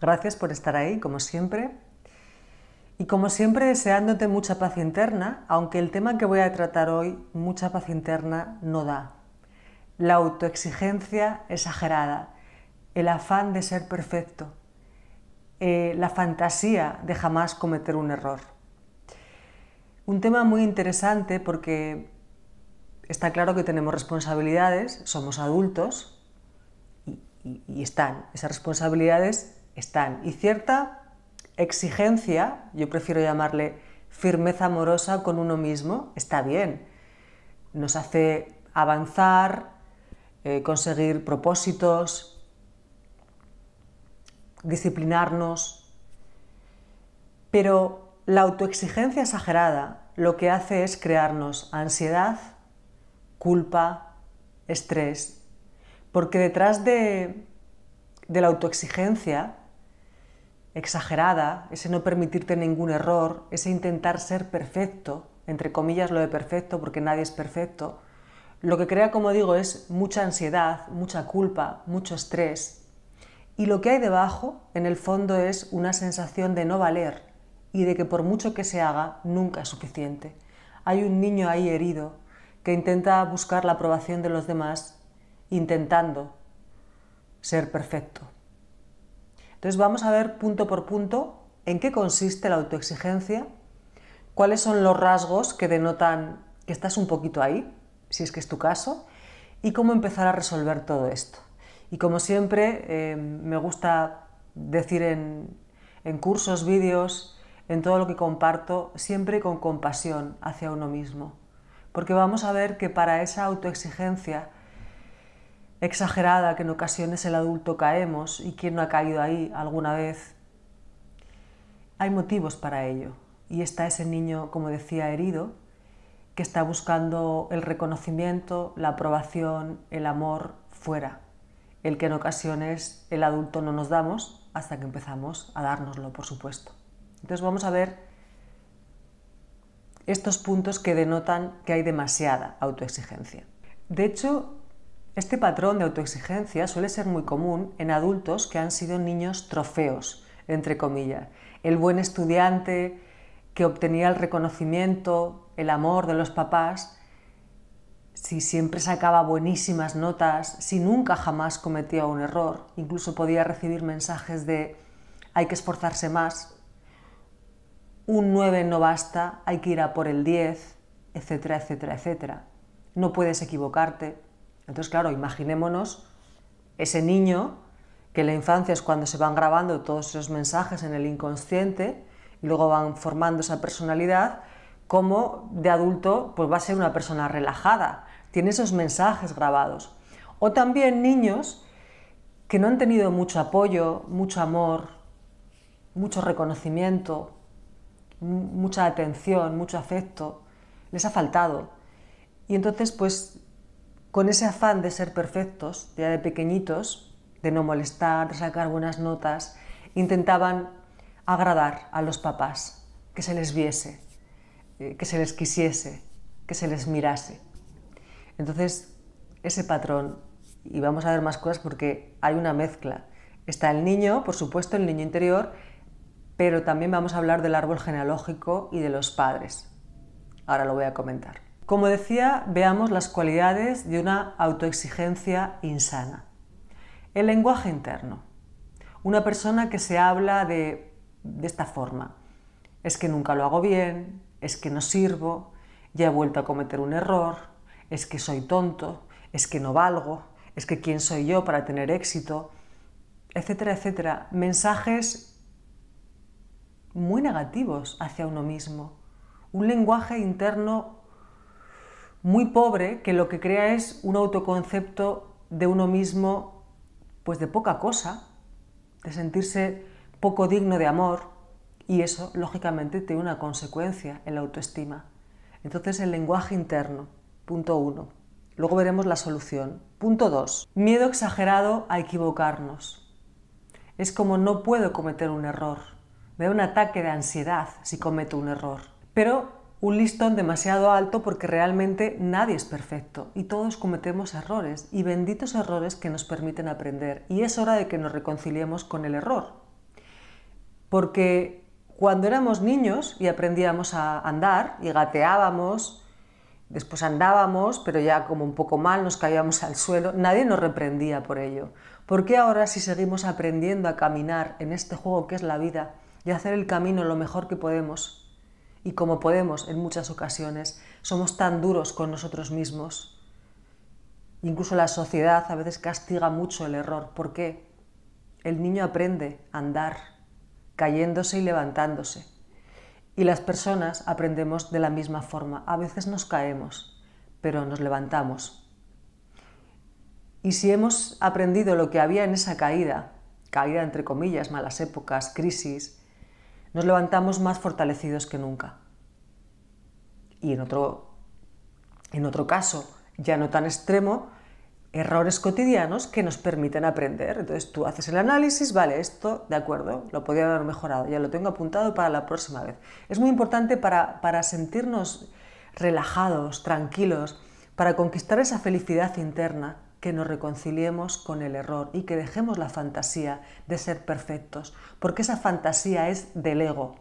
Gracias por estar ahí, como siempre. Y como siempre, deseándote mucha paz interna, aunque el tema que voy a tratar hoy, mucha paz interna, no da. La autoexigencia exagerada, el afán de ser perfecto, eh, la fantasía de jamás cometer un error. Un tema muy interesante porque está claro que tenemos responsabilidades, somos adultos y están esas responsabilidades están. Y cierta exigencia, yo prefiero llamarle firmeza amorosa con uno mismo, está bien. Nos hace avanzar, eh, conseguir propósitos, disciplinarnos. Pero la autoexigencia exagerada lo que hace es crearnos ansiedad, culpa, estrés, porque detrás de la autoexigencia exagerada, ese no permitirte ningún error, ese intentar ser perfecto, entre comillas lo de perfecto porque nadie es perfecto, lo que crea, como digo, es mucha ansiedad, mucha culpa, mucho estrés. Y lo que hay debajo, en el fondo, es una sensación de no valer y de que por mucho que se haga, nunca es suficiente. Hay un niño ahí herido que intenta buscar la aprobación de los demás intentando ser perfecto. Entonces vamos a ver punto por punto en qué consiste la autoexigencia, cuáles son los rasgos que denotan que estás un poquito ahí, si es que es tu caso, y cómo empezar a resolver todo esto. Y como siempre, eh, me gusta decir en cursos, vídeos, en todo lo que comparto, siempre con compasión hacia uno mismo, porque vamos a ver que para esa autoexigencia, exagerada que en ocasiones el adulto caemos y quien no ha caído ahí alguna vez. Hay motivos para ello y está ese niño, como decía, herido, que está buscando el reconocimiento, la aprobación, el amor fuera, el que en ocasiones el adulto no nos damos hasta que empezamos a dárnoslo, por supuesto. Entonces vamos a ver estos puntos que denotan que hay demasiada autoexigencia. De hecho, este patrón de autoexigencia suele ser muy común en adultos que han sido niños trofeos, entre comillas. El buen estudiante que obtenía el reconocimiento, el amor de los papás, si siempre sacaba buenísimas notas, si nunca jamás cometía un error, incluso podía recibir mensajes de hay que esforzarse más, un 9 no basta, hay que ir a por el 10, etcétera, etcétera, etcétera. No puedes equivocarte, entonces, claro, imaginémonos ese niño que en la infancia es cuando se van grabando todos esos mensajes en el inconsciente y luego van formando esa personalidad, como de adulto pues va a ser una persona relajada, tiene esos mensajes grabados. O también niños que no han tenido mucho apoyo, mucho amor, mucho reconocimiento, mucha atención, mucho afecto, les ha faltado. Y entonces pues con ese afán de ser perfectos, ya de pequeñitos, de no molestar, de sacar buenas notas, intentaban agradar a los papás, que se les viese, eh, que se les quisiese, que se les mirase. Entonces, ese patrón, y vamos a ver más cosas porque hay una mezcla. Está el niño, por supuesto, el niño interior, pero también vamos a hablar del árbol genealógico y de los padres. Ahora lo voy a comentar. Como decía, veamos las cualidades de una autoexigencia insana. El lenguaje interno. Una persona que se habla de, esta forma. Es que nunca lo hago bien, es que no sirvo, ya he vuelto a cometer un error, es que soy tonto, es que no valgo, es que quién soy yo para tener éxito, etcétera, etcétera. Mensajes muy negativos hacia uno mismo. Un lenguaje interno muy pobre que lo que crea es un autoconcepto de uno mismo pues de poca cosa, de sentirse poco digno de amor y eso lógicamente tiene una consecuencia en la autoestima. Entonces el lenguaje interno, punto uno. Luego veremos la solución. Punto dos. Miedo exagerado a equivocarnos. Es como no puedo cometer un error. Me da un ataque de ansiedad si cometo un error. Pero un listón demasiado alto porque realmente nadie es perfecto y todos cometemos errores y benditos errores que nos permiten aprender. Y es hora de que nos reconciliemos con el error. Porque cuando éramos niños y aprendíamos a andar y gateábamos, después andábamos, pero ya como un poco mal nos caíamos al suelo, nadie nos reprendía por ello. porque ahora si seguimos aprendiendo a caminar en este juego que es la vida y hacer el camino lo mejor que podemos, y como podemos en muchas ocasiones, somos tan duros con nosotros mismos. Incluso la sociedad a veces castiga mucho el error. ¿Por qué? El niño aprende a andar, cayéndose y levantándose. Y las personas aprendemos de la misma forma. A veces nos caemos, pero nos levantamos. Y si hemos aprendido lo que había en esa caída, caída entre comillas, malas épocas, crisis, nos levantamos más fortalecidos que nunca. Y en otro, en otro caso, ya no tan extremo, errores cotidianos que nos permiten aprender. Entonces tú haces el análisis, vale, esto, de acuerdo, lo podía haber mejorado, ya lo tengo apuntado para la próxima vez. Es muy importante para, para sentirnos relajados, tranquilos, para conquistar esa felicidad interna que nos reconciliemos con el error y que dejemos la fantasía de ser perfectos, porque esa fantasía es del ego.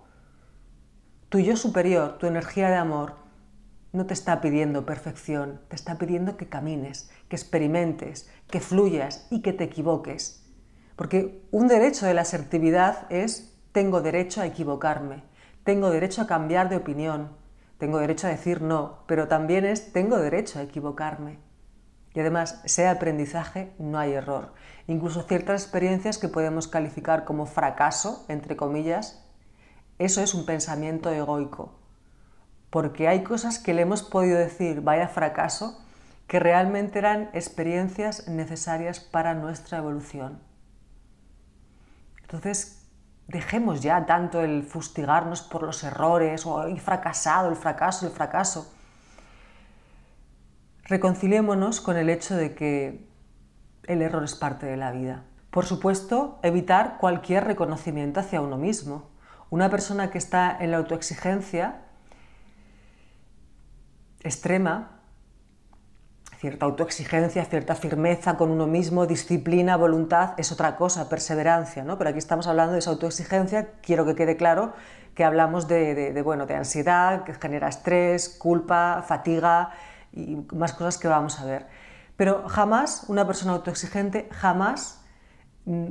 Tu yo superior, tu energía de amor, no te está pidiendo perfección, te está pidiendo que camines, que experimentes, que fluyas y que te equivoques. Porque un derecho de la asertividad es tengo derecho a equivocarme, tengo derecho a cambiar de opinión, tengo derecho a decir no, pero también es tengo derecho a equivocarme. Y además, sea aprendizaje, no hay error. Incluso ciertas experiencias que podemos calificar como fracaso, entre comillas, eso es un pensamiento egoico. Porque hay cosas que le hemos podido decir, vaya fracaso, que realmente eran experiencias necesarias para nuestra evolución. Entonces, dejemos ya tanto el fustigarnos por los errores o el fracasado, el fracaso, el fracaso Reconciliémonos con el hecho de que el error es parte de la vida. Por supuesto, evitar cualquier reconocimiento hacia uno mismo. Una persona que está en la autoexigencia extrema, cierta autoexigencia, cierta firmeza con uno mismo, disciplina, voluntad, es otra cosa, perseverancia, Pero aquí estamos hablando de esa autoexigencia, quiero que quede claro que hablamos de, bueno, de ansiedad, que genera estrés, culpa, fatiga, y más cosas que vamos a ver. Pero jamás una persona autoexigente, jamás mm,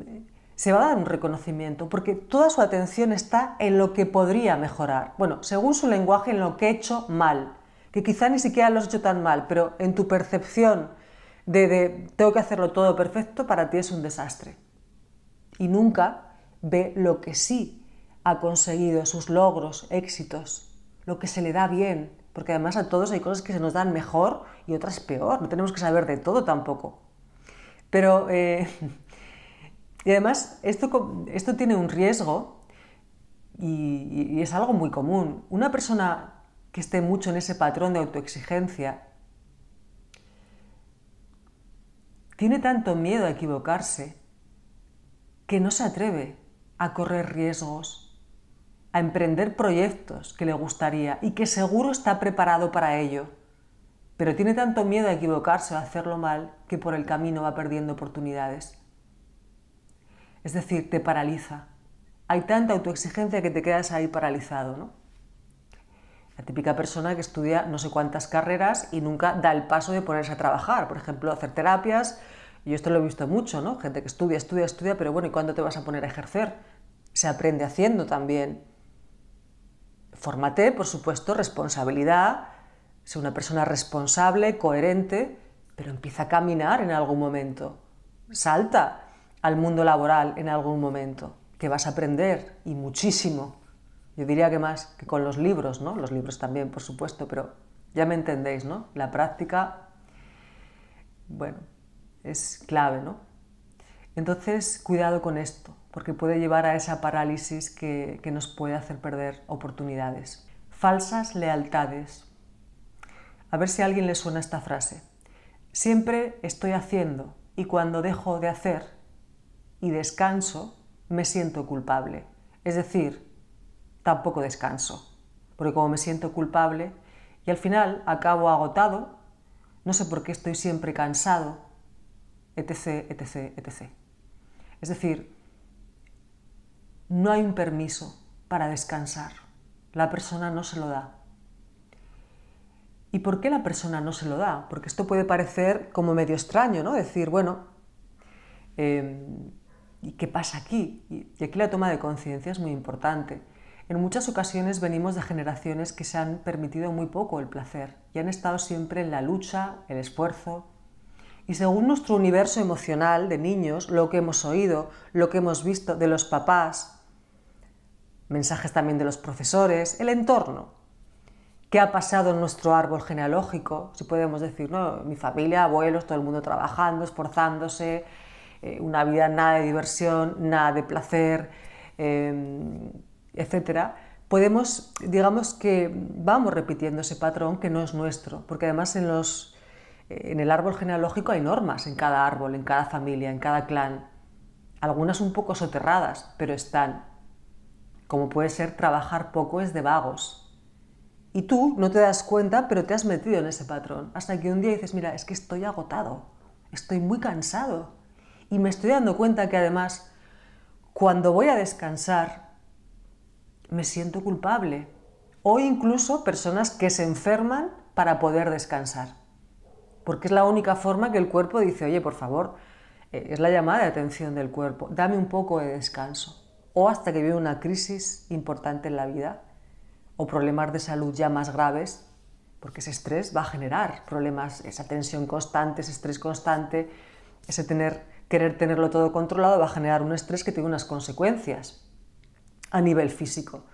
se va a dar un reconocimiento, porque toda su atención está en lo que podría mejorar. Bueno, según su lenguaje, en lo que he hecho mal, que quizá ni siquiera lo has hecho tan mal, pero en tu percepción de, de tengo que hacerlo todo perfecto, para ti es un desastre. Y nunca ve lo que sí ha conseguido, sus logros, éxitos, lo que se le da bien, porque además a todos hay cosas que se nos dan mejor y otras peor, no tenemos que saber de todo tampoco. Pero, eh, y además, esto, esto tiene un riesgo y es algo muy común. Una persona que esté mucho en ese patrón de autoexigencia tiene tanto miedo a equivocarse que no se atreve a correr riesgos, a emprender proyectos que le gustaría y que seguro está preparado para ello, pero tiene tanto miedo a equivocarse o a hacerlo mal que por el camino va perdiendo oportunidades. Es decir, te paraliza. Hay tanta autoexigencia que te quedas ahí paralizado, ¿no? La típica persona que estudia no sé cuántas carreras y nunca da el paso de ponerse a trabajar, por ejemplo, hacer terapias. Yo esto lo he visto mucho, ¿no? Gente que estudia, estudia, estudia, pero bueno, ¿y cuándo te vas a poner a ejercer? Se aprende haciendo también. Fórmate, por supuesto, responsabilidad, sé una persona responsable, coherente, pero empieza a caminar en algún momento. Salta al mundo laboral en algún momento, que vas a aprender y muchísimo. Yo diría que más que con los libros, ¿no? Los libros también, por supuesto, pero ya me entendéis, ¿no? La práctica, bueno, es clave, ¿no? Entonces, cuidado con esto porque puede llevar a esa parálisis que, nos puede hacer perder oportunidades. Falsas lealtades. A ver si a alguien le suena esta frase. Siempre estoy haciendo y cuando dejo de hacer y descanso, me siento culpable. Es decir, tampoco descanso, porque como me siento culpable y al final acabo agotado, no sé por qué estoy siempre cansado, etc., etc., etc. Es decir, no hay un permiso para descansar. La persona no se lo da. ¿Y por qué la persona no se lo da? Porque esto puede parecer como medio extraño, ¿no? Decir, bueno, em, ¿y qué pasa aquí? Y aquí la toma de conciencia es muy importante. En muchas ocasiones venimos de generaciones que se han permitido muy poco el placer y han estado siempre en la lucha, el esfuerzo. Y según nuestro universo emocional de niños, lo que hemos oído, lo que hemos visto de los papás, mensajes también de los profesores, el entorno. ¿Qué ha pasado en nuestro árbol genealógico? Si podemos decir, ¿no? Mi familia, abuelos, todo el mundo trabajando, esforzándose, eh, una vida nada de diversión, nada de placer, eh, etcétera podemos, digamos que vamos repitiendo ese patrón que no es nuestro, porque además en, los, eh, en el árbol genealógico hay normas en cada árbol, en cada familia, en cada clan, algunas un poco soterradas, pero están como puede ser trabajar poco es de vagos. Y tú no te das cuenta, pero te has metido en ese patrón. Hasta que un día dices, mira, es que estoy agotado, estoy muy cansado. Y me estoy dando cuenta que además, cuando voy a descansar, me siento culpable. O incluso personas que se enferman para poder descansar. Porque es la única forma que el cuerpo dice, oye, por favor, eh, es la llamada de atención del cuerpo, dame un poco de descanso o hasta que vive una crisis importante en la vida o problemas de salud ya más graves, porque ese estrés va a generar problemas, esa tensión constante, ese estrés constante, ese tener, querer tenerlo todo controlado va a generar un estrés que tiene unas consecuencias a nivel físico.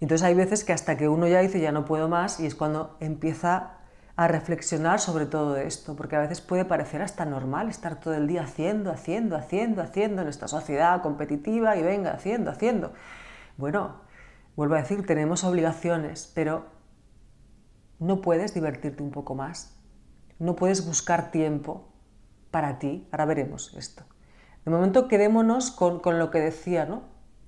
Entonces hay veces que hasta que uno ya dice ya no puedo más y es cuando empieza a reflexionar sobre todo esto, porque a veces puede parecer hasta normal estar todo el día haciendo, haciendo, haciendo, haciendo en esta sociedad competitiva y venga, haciendo, haciendo. Bueno, vuelvo a decir, tenemos obligaciones, pero no puedes divertirte un poco más, no puedes buscar tiempo para ti, ahora veremos esto. De momento quedémonos con, lo que decía, ¿no?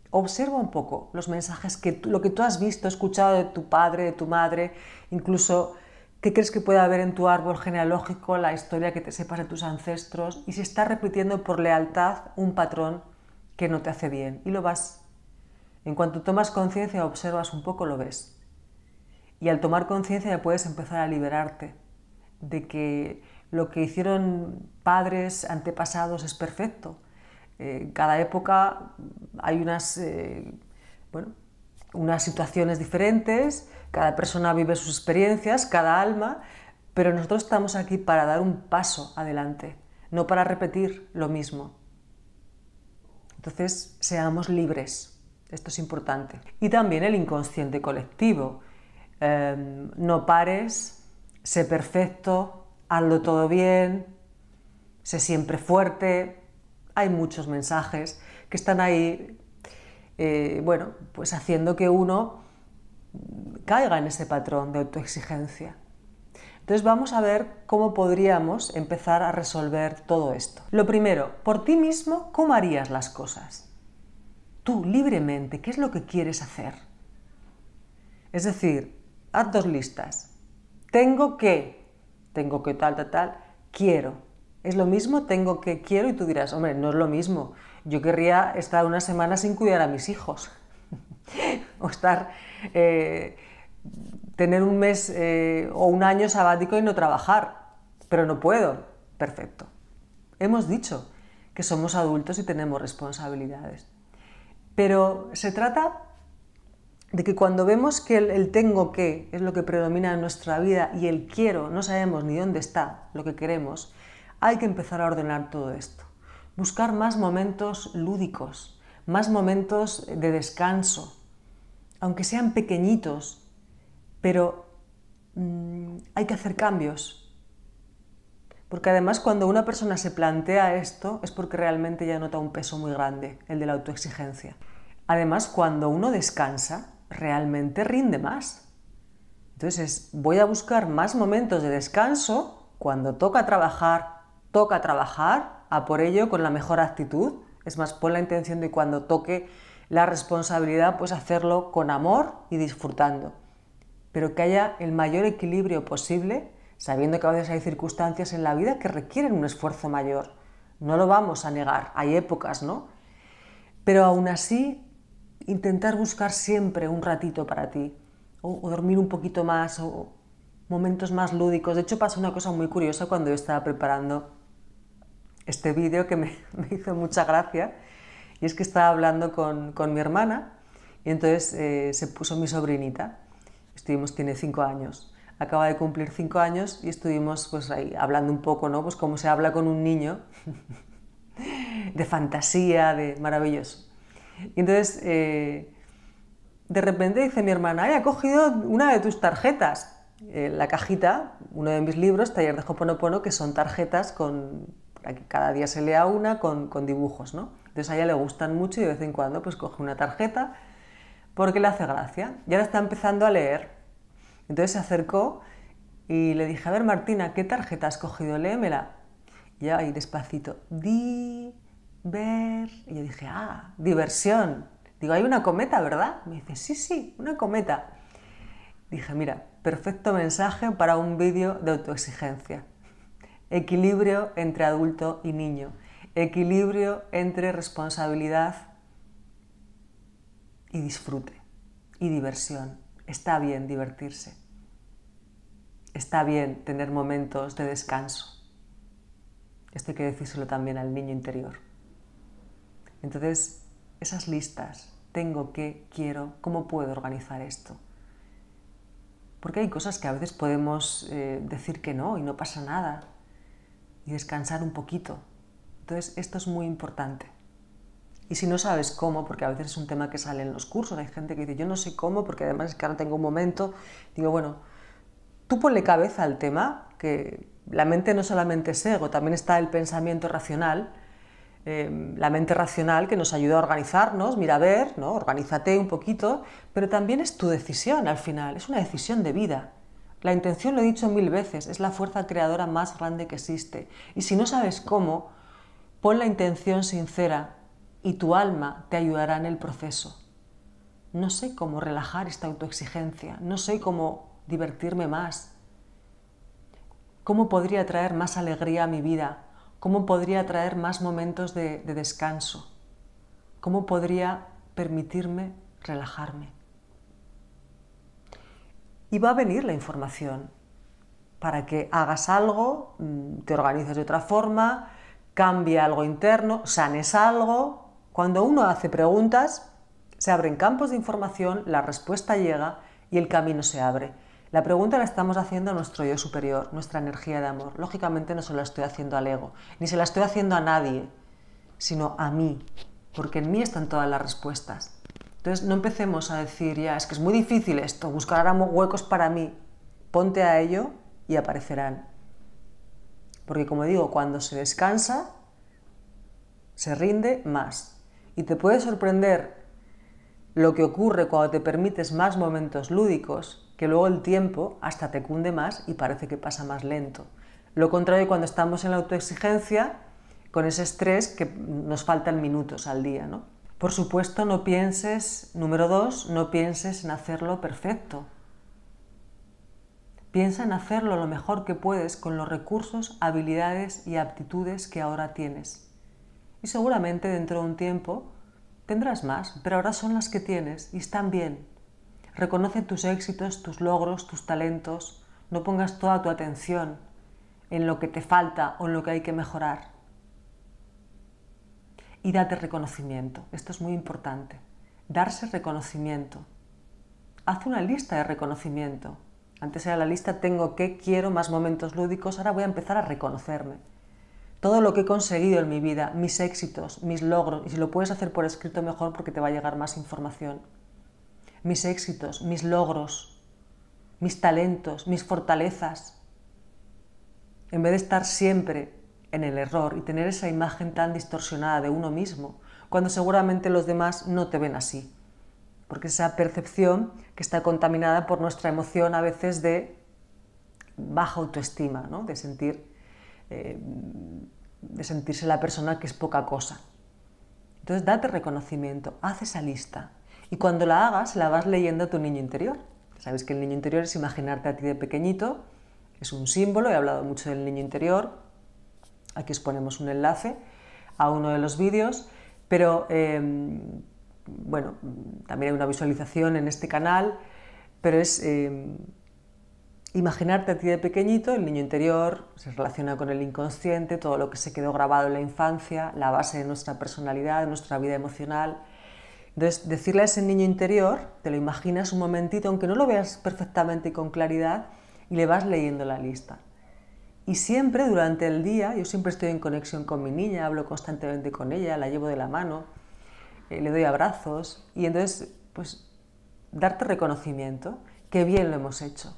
Observa un poco los mensajes que tú, lo que tú has visto, escuchado de tu padre, de tu madre, incluso ¿Qué crees que puede haber en tu árbol genealógico, la historia que te sepas de tus ancestros y si estás repitiendo por lealtad un patrón que no te hace bien? Y lo vas. En cuanto tomas conciencia, observas un poco, lo ves. Y al tomar conciencia ya puedes empezar a liberarte de que lo que hicieron padres, antepasados es perfecto. Eh, cada época hay unas, eh, unas situaciones diferentes, cada persona vive sus experiencias, cada alma, pero nosotros estamos aquí para dar un paso adelante, no para repetir lo mismo. Entonces, seamos libres. Esto es importante. Y también el inconsciente colectivo. Em, no pares, sé perfecto, hazlo todo bien, sé siempre fuerte. Hay muchos mensajes que están ahí, eh, bueno, pues haciendo que uno caiga en ese patrón de autoexigencia. Entonces vamos a ver cómo podríamos empezar a resolver todo esto. Lo primero, por ti mismo, ¿cómo harías las cosas? Tú libremente, ¿qué es lo que quieres hacer? Es decir, haz dos listas. Tengo que, tengo que tal, tal, tal, quiero. Es lo mismo, tengo que, quiero y tú dirás, hombre, no es lo mismo. Yo querría estar una semana sin cuidar a mis hijos o estar eh, tener un mes eh, o un año sabático y no trabajar, pero no puedo. Perfecto. Hemos dicho que somos adultos y tenemos responsabilidades. Pero se trata de que cuando vemos que el, el, tengo que es lo que predomina en nuestra vida y el quiero no sabemos ni dónde está lo que queremos, hay que empezar a ordenar todo esto. Buscar más momentos lúdicos, más momentos de descanso, aunque sean pequeñitos, pero mm, hay que hacer cambios. Porque además cuando una persona se plantea esto es porque realmente ya nota un peso muy grande, el de la autoexigencia. Además, cuando uno descansa, realmente rinde más. Entonces, voy a buscar más momentos de descanso cuando toca trabajar, toca trabajar, a por ello con la mejor actitud. Es más, pon la intención de cuando toque la responsabilidad, pues hacerlo con amor y disfrutando, pero que haya el mayor equilibrio posible, sabiendo que a veces hay circunstancias en la vida que requieren un esfuerzo mayor. No lo vamos a negar, hay épocas, ¿no? Pero aún así, intentar buscar siempre un ratito para ti, o, dormir un poquito más, o momentos más lúdicos. De hecho, pasó una cosa muy curiosa cuando yo estaba preparando este vídeo que me hizo mucha gracia y es que estaba hablando con, con mi hermana y entonces eh, se puso mi sobrinita. Estuvimos, tiene cinco años. Acaba de cumplir cinco años y estuvimos pues ahí hablando un poco, ¿no? Pues como se habla con un niño, de fantasía, de maravilloso. Y entonces, eh, de repente dice mi hermana, ay, ha cogido una de tus tarjetas. Eh, la cajita, uno de mis libros, Taller de Hoponopono, que son tarjetas con, que cada día se lea una, con, con dibujos, ¿no? Entonces a ella le gustan mucho y de vez en cuando pues coge una tarjeta porque le hace gracia. Y ahora está empezando a leer. Entonces se acercó y le dije, a ver Martina, ¿qué tarjeta has cogido? Léemela. Y ella ahí despacito, di-ver, Y yo dije, ah, diversión. Digo, hay una cometa, ¿verdad? Me dice, sí, sí, una cometa. Dije, mira, perfecto mensaje para un vídeo de autoexigencia. Equilibrio entre adulto y niño equilibrio entre responsabilidad y disfrute y diversión. Está bien divertirse. Está bien tener momentos de descanso. Esto hay que decírselo también al niño interior. Entonces, esas listas, tengo que, quiero, ¿cómo puedo organizar esto? Porque hay cosas que a veces podemos eh, decir que no y no pasa nada. Y descansar un poquito, entonces, esto es muy importante. Y si no sabes cómo, porque a veces es un tema que sale en los cursos, hay gente que dice, yo no sé cómo, porque además es que ahora tengo un momento, digo, bueno, tú ponle cabeza al tema, que la mente no solamente es ego, también está el pensamiento racional, em, la mente racional que nos ayuda a organizarnos, mira a ver, ¿no? organízate un poquito, pero también es tu decisión al final, es una decisión de vida. La intención, lo he dicho mil veces, es la fuerza creadora más grande que existe. Y si no sabes cómo, Pon la intención sincera y tu alma te ayudará en el proceso. No sé cómo relajar esta autoexigencia, no sé cómo divertirme más, cómo podría traer más alegría a mi vida, cómo podría traer más momentos de, de descanso, cómo podría permitirme relajarme. Y va a venir la información para que hagas algo, mm, te organices de otra forma, cambia algo interno, sanes algo. Cuando uno hace preguntas, se abren campos de información, la respuesta llega y el camino se abre. La pregunta la estamos haciendo a nuestro yo superior, nuestra energía de amor. Lógicamente no se la estoy haciendo al ego, ni se la estoy haciendo a nadie, sino a mí, porque en mí están todas las respuestas. Entonces no empecemos a decir ya, es que es muy difícil esto, buscar huecos para mí. Ponte a ello y aparecerán. Porque como digo, cuando se descansa, se rinde más. Y te puede sorprender lo que ocurre cuando te permites más momentos lúdicos, que luego el tiempo hasta te cunde más y parece que pasa más lento. Lo contrario cuando estamos en la autoexigencia, con ese estrés que nos faltan minutos al día. ¿no? Por supuesto, no pienses, número dos, no pienses en hacerlo perfecto. Piensa en hacerlo lo mejor que puedes con los recursos, habilidades y aptitudes que ahora tienes. Y seguramente dentro de un tiempo tendrás más, pero ahora son las que tienes y están bien. Reconoce tus éxitos, tus logros, tus talentos. No pongas toda tu atención en lo que te falta o en lo que hay que mejorar. Y date reconocimiento. Esto es muy importante. Darse reconocimiento. Haz una lista de reconocimiento antes era la lista tengo que, quiero más momentos lúdicos, ahora voy a empezar a reconocerme. Todo lo que he conseguido en mi vida, mis éxitos, mis logros, y si lo puedes hacer por escrito mejor porque te va a llegar más información. Mis éxitos, mis logros, mis talentos, mis fortalezas. En vez de estar siempre en el error y tener esa imagen tan distorsionada de uno mismo, cuando seguramente los demás no te ven así porque esa percepción que está contaminada por nuestra emoción a veces de baja autoestima, de, sentir, eh, de sentirse la persona que es poca cosa. Entonces, date reconocimiento, haz esa lista. Y cuando la hagas, la vas leyendo a tu niño interior. Sabes que el niño interior es imaginarte a ti de pequeñito, es un símbolo, he hablado mucho del niño interior. Aquí os ponemos un enlace a uno de los vídeos, pero eh, bueno, también hay una visualización en este canal, pero es eh, imaginarte a ti de pequeñito, el niño interior se relaciona con el inconsciente, todo lo que se quedó grabado en la infancia, la base de nuestra personalidad, de nuestra vida emocional. Entonces, decirle a ese niño interior, te lo imaginas un momentito, aunque no lo veas perfectamente y con claridad, y le vas leyendo la lista. Y siempre durante el día, yo siempre estoy en conexión con mi niña, hablo constantemente con ella, la llevo de la mano, eh, le doy abrazos y entonces, pues, darte reconocimiento, qué bien lo hemos hecho,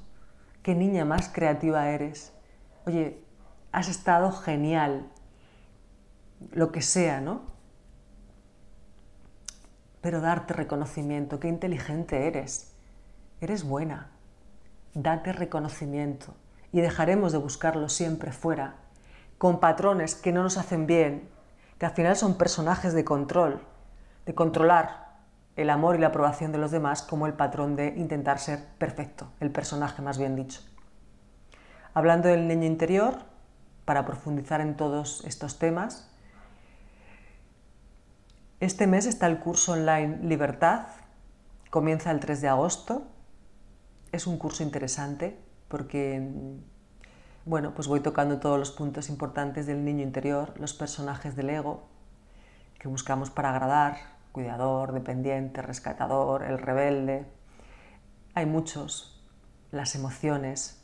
qué niña más creativa eres, oye, has estado genial, lo que sea, ¿no? Pero darte reconocimiento, qué inteligente eres, eres buena, date reconocimiento y dejaremos de buscarlo siempre fuera, con patrones que no nos hacen bien, que al final son personajes de control de controlar el amor y la aprobación de los demás como el patrón de intentar ser perfecto, el personaje más bien dicho. Hablando del niño interior, para profundizar en todos estos temas, este mes está el curso online Libertad, comienza el 3 de agosto. Es un curso interesante porque bueno, pues voy tocando todos los puntos importantes del niño interior, los personajes del ego que buscamos para agradar, cuidador, dependiente, rescatador, el rebelde. Hay muchos. Las emociones,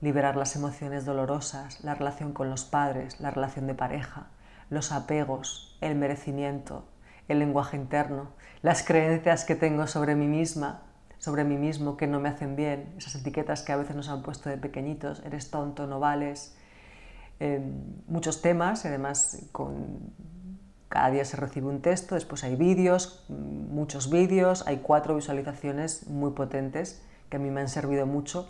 liberar las emociones dolorosas, la relación con los padres, la relación de pareja, los apegos, el merecimiento, el lenguaje interno, las creencias que tengo sobre mí misma, sobre mí mismo que no me hacen bien, esas etiquetas que a veces nos han puesto de pequeñitos, eres tonto, no vales, eh, muchos temas, además con cada día se recibe un texto, después hay vídeos, muchos vídeos, hay cuatro visualizaciones muy potentes que a mí me han servido mucho.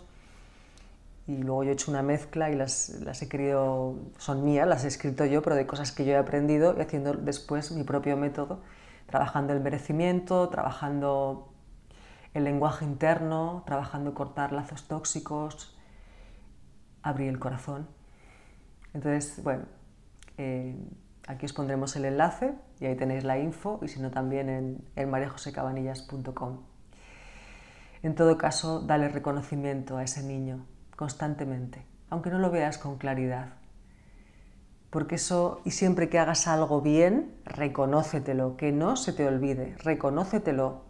Y luego yo he hecho una mezcla y las, he querido, son mías, las he escrito yo, pero de cosas que yo he aprendido y haciendo después mi propio método, trabajando el merecimiento, trabajando el lenguaje interno, trabajando cortar lazos tóxicos, abrir el corazón. Entonces, bueno, eh, Aquí os pondremos el enlace y ahí tenéis la info y si no también en, en En todo caso, dale reconocimiento a ese niño constantemente, aunque no lo veas con claridad. Porque eso, y siempre que hagas algo bien, reconócetelo, que no se te olvide, reconócetelo,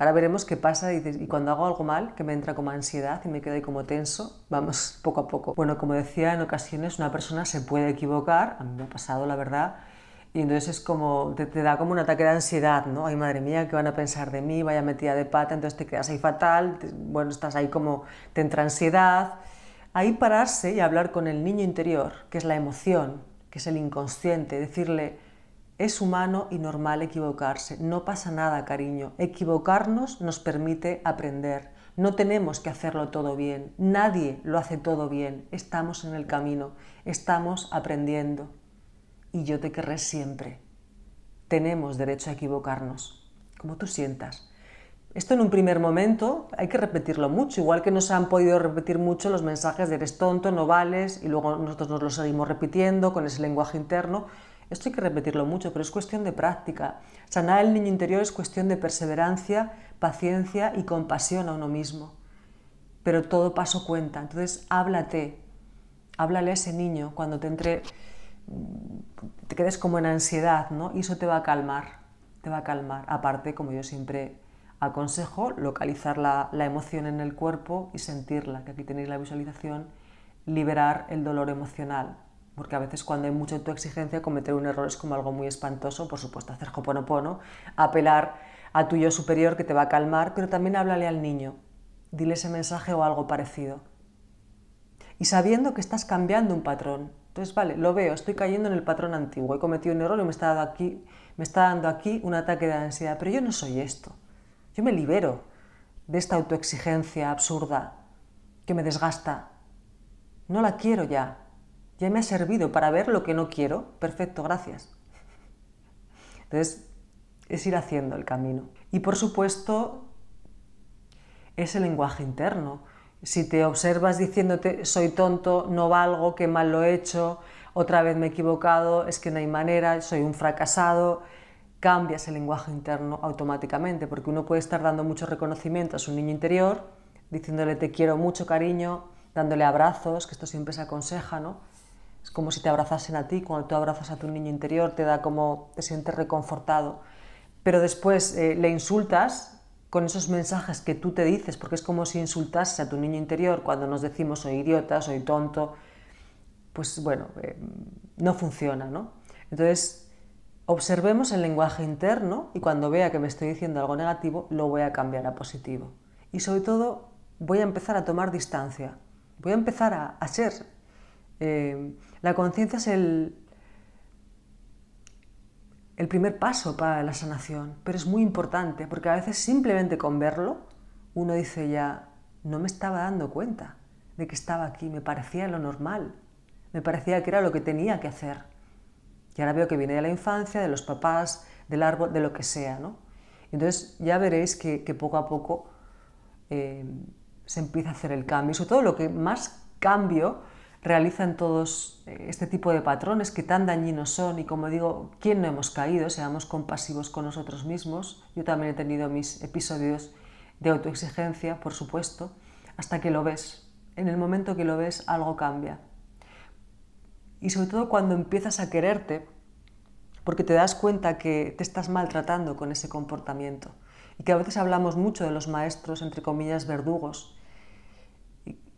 Ahora veremos qué pasa y, cuando hago algo mal, que me entra como ansiedad y me quedo ahí como tenso, vamos poco a poco. Bueno, como decía, en ocasiones una persona se puede equivocar, a mí me ha pasado la verdad, y entonces es como, te, da como un ataque de ansiedad, ¿no? Ay, madre mía, ¿qué van a pensar de mí? Vaya metida de pata, entonces te quedas ahí fatal, bueno, estás ahí como, te entra ansiedad. Ahí pararse y hablar con el niño interior, que es la emoción, que es el inconsciente, decirle, es humano y normal equivocarse. No pasa nada, cariño. Equivocarnos nos permite aprender. No tenemos que hacerlo todo bien. Nadie lo hace todo bien. Estamos en el camino. Estamos aprendiendo. Y yo te querré siempre. Tenemos derecho a equivocarnos. Como tú sientas. Esto en un primer momento hay que repetirlo mucho, igual que nos han podido repetir mucho los mensajes de eres tonto, no vales, y luego nosotros nos lo seguimos repitiendo con ese lenguaje interno esto hay que repetirlo mucho, pero es cuestión de práctica. Sanar el niño interior es cuestión de perseverancia, paciencia y compasión a uno mismo. Pero todo paso cuenta. Entonces, háblate, háblale a ese niño cuando te entre, te quedes como en ansiedad, ¿no? Y eso te va a calmar, te va a calmar. Aparte, como yo siempre aconsejo, localizar la, la emoción en el cuerpo y sentirla, que aquí tenéis la visualización, liberar el dolor emocional porque a veces cuando hay mucha autoexigencia cometer un error es como algo muy espantoso, por supuesto hacer hoponopono, apelar a tu yo superior que te va a calmar, pero también háblale al niño, dile ese mensaje o algo parecido. Y sabiendo que estás cambiando un patrón, entonces vale, lo veo, estoy cayendo en el patrón antiguo, he cometido un error y me me está dando aquí un ataque de ansiedad, pero yo no soy esto. Yo me libero de esta autoexigencia absurda que me desgasta. No la quiero ya, ya me ha servido para ver lo que no quiero. Perfecto, gracias. Entonces, es ir haciendo el camino. Y por supuesto, es el lenguaje interno. Si te observas diciéndote soy tonto, no valgo, qué mal lo he hecho, otra vez me he equivocado, es que no hay manera, soy un fracasado, cambias el lenguaje interno automáticamente, porque uno puede estar dando mucho reconocimiento a su niño interior, diciéndole te quiero mucho, cariño, dándole abrazos, que esto siempre se aconseja, ¿no? Es como si te abrazasen a ti, cuando tú abrazas a tu niño interior, te da como, te sientes reconfortado. Pero después eh, le insultas con esos mensajes que tú te dices, porque es como si insultases a tu niño interior cuando nos decimos soy idiota, soy tonto, pues bueno, eh, no funciona, ¿no? Entonces, observemos el lenguaje interno y cuando vea que me estoy diciendo algo negativo, lo voy a cambiar a positivo. Y sobre todo, voy a empezar a tomar distancia, voy a empezar a, a ser Em, la conciencia es el, el primer paso para la sanación, pero es muy importante porque a veces simplemente con verlo uno dice ya, no me estaba dando cuenta de que estaba aquí, me parecía lo normal, me parecía que era lo que tenía que hacer. Y ahora veo que viene de la infancia, de los papás, del árbol, de lo que sea, ¿no? Entonces ya veréis que, poco a poco em, se empieza a hacer el cambio, sobre todo lo que más cambio realizan todos eh, este tipo de patrones que tan dañinos son y como digo, ¿quién no hemos caído? Seamos compasivos con nosotros mismos. Yo también he tenido mis episodios de autoexigencia, por supuesto, hasta que lo ves. En el momento que lo ves, algo cambia. Y sobre todo cuando empiezas a quererte, porque te das cuenta que te estás maltratando con ese comportamiento. Y que a veces hablamos mucho de los maestros, entre comillas, verdugos,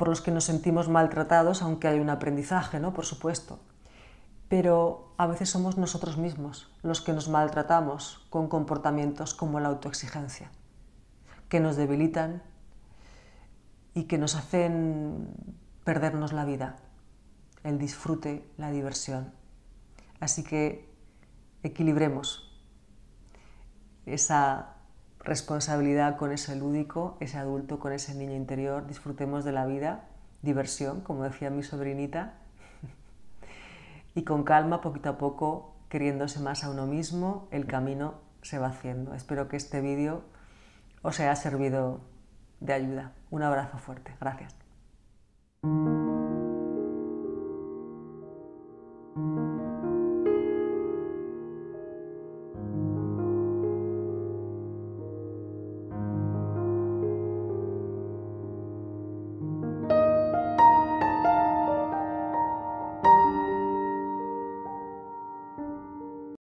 por los que nos sentimos maltratados, aunque hay un aprendizaje, ¿no? Por supuesto. Pero a veces somos nosotros mismos los que nos maltratamos con comportamientos como la autoexigencia, que nos debilitan y que nos hacen perdernos la vida, el disfrute, la diversión. Así que equilibremos esa responsabilidad con ese lúdico, ese adulto, con ese niño interior, disfrutemos de la vida, diversión, como decía mi sobrinita, y con calma, poquito a poco, queriéndose más a uno mismo, el camino se va haciendo. Espero que este vídeo os haya servido de ayuda. Un abrazo fuerte, gracias.